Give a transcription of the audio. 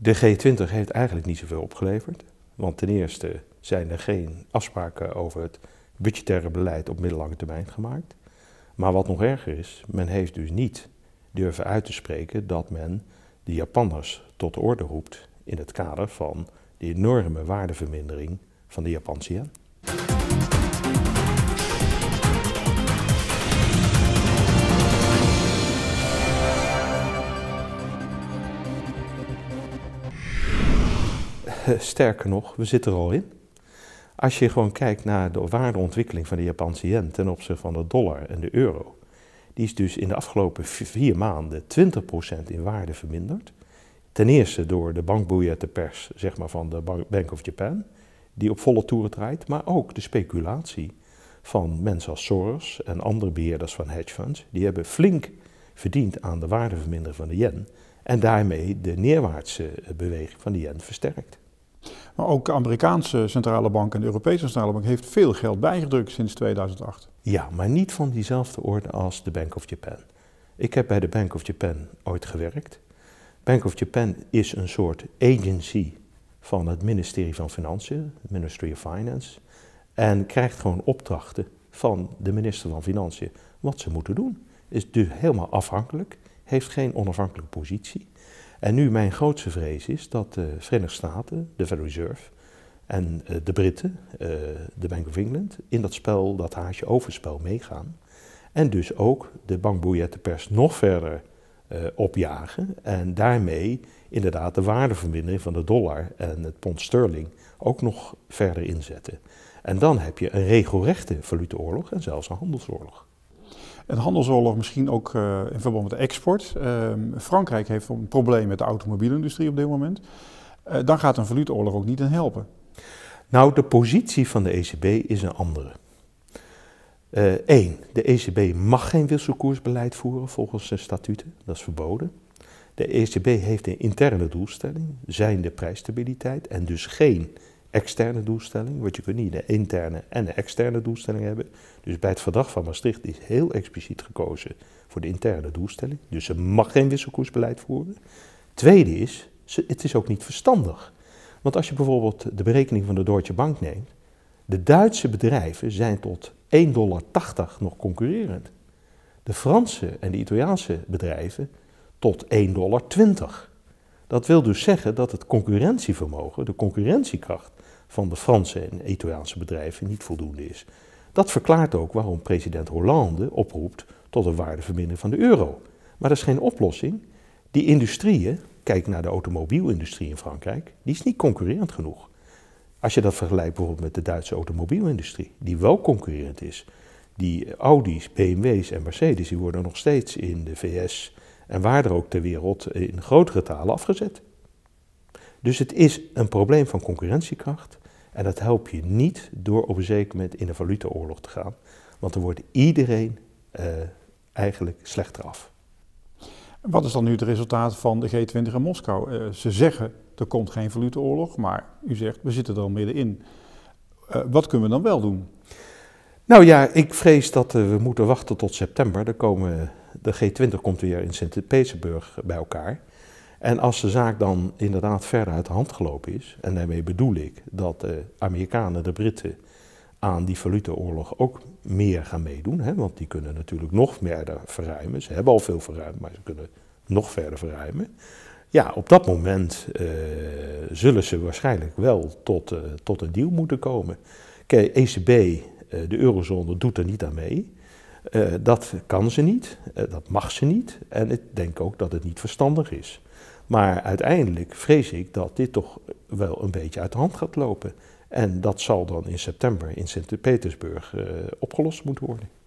De G20 heeft eigenlijk niet zoveel opgeleverd. Want ten eerste zijn er geen afspraken over het budgettaire beleid op middellange termijn gemaakt. Maar wat nog erger is, men heeft dus niet durven uit te spreken dat men de Japanners tot orde roept in het kader van de enorme waardevermindering van de Japanse yen. Eh, sterker nog, we zitten er al in. Als je gewoon kijkt naar de waardeontwikkeling van de Japanse yen ten opzichte van de dollar en de euro, die is dus in de afgelopen vier maanden 20% in waarde verminderd. Ten eerste door de bankbiljettenpers zeg maar, van de Bank of Japan, die op volle toeren draait, maar ook de speculatie van mensen als Soros en andere beheerders van hedge funds. Die hebben flink verdiend aan de waardevermindering van de yen en daarmee de neerwaartse eh, beweging van de yen versterkt. Maar ook de Amerikaanse centrale bank en de Europese centrale bank heeft veel geld bijgedrukt sinds 2008. Ja, maar niet van diezelfde orde als de Bank of Japan. Ik heb bij de Bank of Japan ooit gewerkt. Bank of Japan is een soort agency van het ministerie van Financiën, Ministry of Finance, en krijgt gewoon opdrachten van de minister van Financiën wat ze moeten doen. Is dus helemaal afhankelijk, heeft geen onafhankelijke positie. En nu mijn grootste vrees is dat de Verenigde Staten, de Federal Reserve en eh, de Britten, eh, de Bank of England, in dat spel, dat haasje overspel meegaan. En dus ook de pers nog verder eh, opjagen en daarmee inderdaad de waardevermindering van de dollar en het pond sterling ook nog verder inzetten. En dan heb je een regelrechte valuteoorlog en zelfs een handelsoorlog. Een handelsoorlog misschien ook eh, in verband met de export. Ehm, Frankrijk heeft een probleem met de automobielindustrie op dit moment. Eh, dan gaat een valutoorlog ook niet in helpen. Nou, de positie van de ECB is een andere. Eén, eh, de ECB mag geen wisselkoersbeleid voeren volgens zijn statuten. Dat is verboden. De ECB heeft een interne doelstelling, zijn de prijsstabiliteit en dus geen externe doelstelling, want je kunt niet de interne en de externe doelstelling hebben. Dus bij het verdrag van Maastricht is heel expliciet gekozen voor de interne doelstelling. Dus ze mag geen wisselkoersbeleid voeren. Tweede is, het is ook niet verstandig. Want als je bijvoorbeeld de berekening van de Deutsche Bank neemt, de Duitse bedrijven zijn tot 1,80 dollar nog concurrerend. De Franse en de Italiaanse bedrijven tot 1,20 dollar. Dat wil dus zeggen dat het concurrentievermogen, de concurrentiekracht van de Franse en Italiaanse bedrijven niet voldoende is. Dat verklaart ook waarom president Hollande oproept tot een waardevermindering van de euro. Maar dat is geen oplossing. Die industrieën, kijk naar de automobielindustrie in Frankrijk, die is niet concurrerend genoeg. Als je dat vergelijkt bijvoorbeeld met de Duitse automobielindustrie, die wel concurrerend is. Die Audi's, BMW's en Mercedes, die worden nog steeds in de VS en waar er ook ter wereld in grotere talen afgezet. Dus het is een probleem van concurrentiekracht. En dat help je niet door op een zeker moment in een valutaoorlog te gaan. Want dan wordt iedereen eh, eigenlijk slechter af. Wat is dan nu het resultaat van de G20 in Moskou? Eh, ze zeggen er komt geen valutaoorlog, maar u zegt we zitten er al middenin. Uh, wat kunnen we dan wel doen? Nou ja, ik vrees dat we moeten wachten tot september. komen, de G20 komt weer in Sint-Petersburg bij elkaar. En als de zaak dan inderdaad verder uit de hand gelopen is, en daarmee bedoel ik dat de Amerikanen, de Britten aan die valutaoorlog ook meer gaan meedoen, hè, want die kunnen natuurlijk nog verder verruimen. Ze hebben al veel verruimd, maar ze kunnen nog verder verruimen. Ja, op dat moment eh, zullen ze waarschijnlijk wel tot, eh, tot een deal moeten komen. Kijk, ECB, eh, de eurozone, doet er niet aan mee. dat kan ze niet, dat mag ze niet. En ik denk ook dat het niet verstandig is. Maar uiteindelijk vrees ik dat dit toch wel een beetje uit de hand gaat lopen. En dat zal dan in september in Sint-Petersburg eh, opgelost moeten worden.